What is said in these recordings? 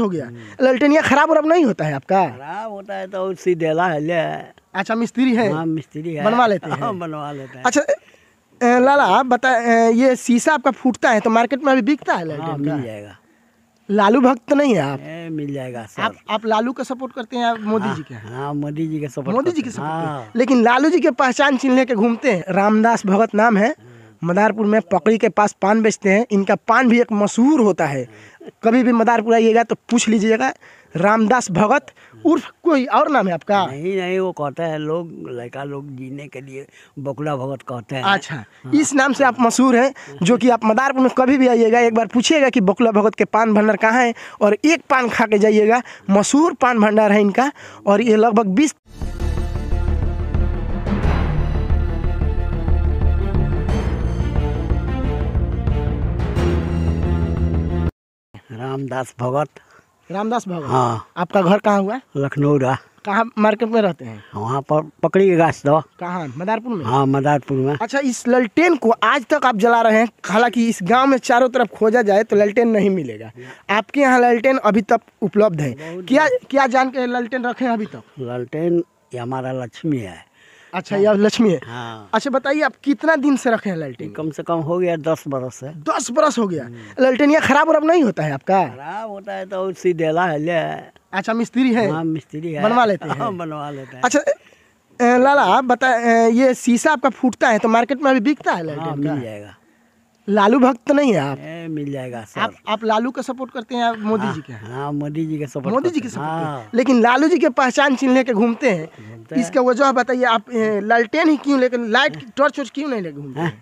हो गया हम्म। ललटनिया खराब उराब नहीं होता है आपका खराब होता है तो उसी सीधेला है ले अच्छा मिस्त्री है हाँ मिस्त्री है बनवा लेते हैं हाँ, बनवा लेते हैं अच्छा लाला आप बता ये शीशा आपका फूटता है तो मार्केट में अभी बिकता है हाँ, मिल जाएगा लालू भक्त तो नहीं है आप ए, मिल जाएगा सर। आप आप लालू का सपोर्ट करते हैं मोदी जी के हाँ, हाँ मोदी जी के सपोर्ट मोदी जी के सपोर्ट हाँ। लेकिन लालू जी के पहचान चिन्ह लेके घूमते हैं रामदास भगत नाम है हाँ। मदारपुर में पकड़ी के पास पान बेचते हैं इनका पान भी एक मशहूर होता है कभी भी मदारपुर आइएगा तो पूछ लीजिएगा रामदास भगत उर्फ कोई और नाम है आपका नहीं नहीं वो कहते हैं लोग लड़का लोग जीने के लिए बकुला भगत कहते हैं अच्छा हाँ। इस नाम से आप मशहूर हैं जो कि आप मदारपुर में कभी भी आइएगा एक बार पूछिएगा कि बकुला भगत के पान भंडार कहाँ है और एक पान खा के जाइएगा मशहूर पान भंडार है इनका और ये लगभग बीस रामदास भगत रामदास भगत हाँ आपका घर कहाँ हुआ लखनऊ रहा कहाँ मार्केट में रहते हैं वहाँ पर पकड़िएगा दो तो। कहाँ मदारपुर में हाँ मदारपुर में अच्छा इस ललटेन को आज तक आप जला रहे हैं हालांकि इस गांव में चारों तरफ खोजा जाए तो ललटेन नहीं मिलेगा आपके यहाँ ललटेन अभी तक उपलब्ध है क्या क्या जान के ललटेन रखे हैं अभी तक ललटेन ये हमारा लक्ष्मी है अच्छा हाँ। ये लक्ष्मी है हाँ अच्छा बताइए आप कितना दिन से रखे हैं लालटेन कम से कम हो गया दस बरस है दस बरस हो गया हम्म। लालटेन यहाँ खराब वराब नहीं होता है आपका खराब होता है तो सीधेला है ले अच्छा मिस्त्री है हाँ मिस्त्री है बनवा लेते हैं बनवा लेते हैं हाँ, अच्छा लाला आप बता ये शीशा आपका फूटता है तो मार्केट में अभी बिकता है लालटेन हाँ, मिल जाएगा लालू भक्त नहीं है आप ए, मिल जाएगा सर आप आप लालू का सपोर्ट करते हैं मोदी जी के हाँ मोदी जी का सपोर्ट मोदी जी के सपोर्ट हाँ। लेकिन लालू जी के पहचान चिन्ह लेके घूमते हैं इसका वजह बताइए आप लालटेन ही क्यों लेकिन लाइट टॉर्च वॉर्च क्यों नहीं लेके घूमते हाँ।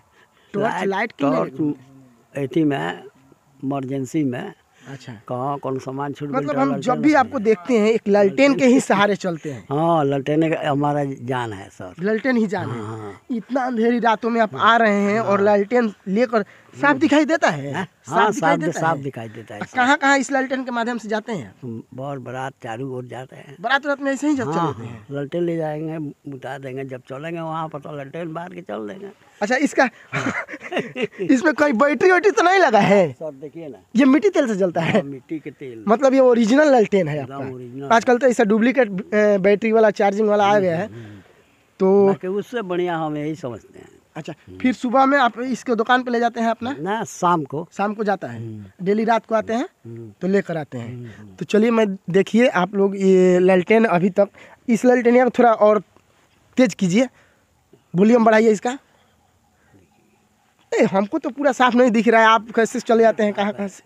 टॉर्च लाइट क्यों नहीं में इमरजेंसी में अच्छा कहाँ कौन सामान छूट मतलब हम जब भी आपको देखते हैं एक ललटेन के ही सहारे चलते हैं हाँ ललटेन हमारा जान है सर ललटेन ही जान है हाँ, हाँ। इतना अंधेरी रातों में आप आ रहे हैं और हाँ। ललटेन लेकर साफ हम्म। दिखाई देता है हाँ, साफ दिखाई देता देता है कहाँ कहाँ इस ललटेन के माध्यम से जाते हैं बहुत बरात चारू और जाते हैं बारात रात में ऐसे ही जब हाँ, चलते हैं हाँ, ललटेन ले जाएंगे बुता देंगे जब चलेंगे वहाँ पर तो ललटेन बाहर के चल देंगे अच्छा इसका इसमें कोई बैटरी वैटरी तो नहीं लगा है सर देखिए ना ये मिट्टी तेल से चलता है हाँ, मिट्टी के तेल मतलब ये ओरिजिनल ललटेन है आजकल तो ऐसा डुप्लीकेट बैटरी वाला चार्जिंग वाला आ गया है हम्म, हम्म, तो उससे बढ़िया हम यही समझते हैं अच्छा फिर सुबह में आप इसके दुकान पे ले जाते हैं अपना ना शाम को शाम को जाता है हम्म। डेली रात को आते हैं हम्म। तो लेकर आते हैं हम्म, तो चलिए मैं देखिए आप लोग ये लालटेन अभी तक इस लालटेन में थोड़ा और तेज कीजिए वॉल्यूम बढ़ाइए इसका ए हमको तो पूरा साफ नहीं दिख रहा है आप कैसे चले जाते हैं कहाँ कहाँ से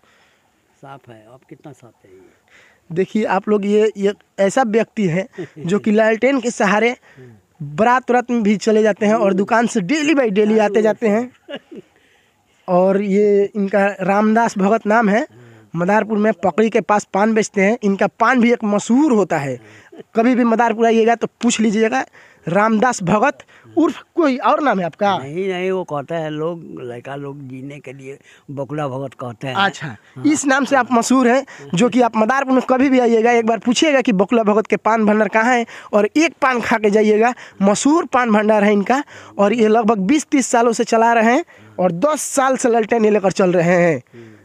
साफ है आप कितना साफ है देखिए आप लोग ये ये ऐसा व्यक्ति है जो कि लालटेन के सहारे बारात उरात में भी चले जाते हैं और दुकान से डेली बाई डेली आते जाते हैं और ये इनका रामदास भगत नाम है मदारपुर में पकड़ी के पास पान बेचते हैं इनका पान भी एक मशहूर होता है कभी भी मदारपुर आइएगा तो पूछ लीजिएगा रामदास भगत उर्फ कोई और नाम है आपका नहीं नहीं वो कहता है लोग लड़का लोग जीने के लिए बकुला भगत कहते हैं अच्छा हाँ। इस नाम से आप मशहूर हैं जो कि आप मदारपुर में कभी भी आइएगा एक बार पूछिएगा कि बकुला भगत के पान भंडार कहाँ है और एक पान खा के जाइएगा मशहूर पान भंडार है इनका और ये लगभग बीस तीस सालों से चला रहे हैं और दस साल से ललटे लेकर चल रहे हैं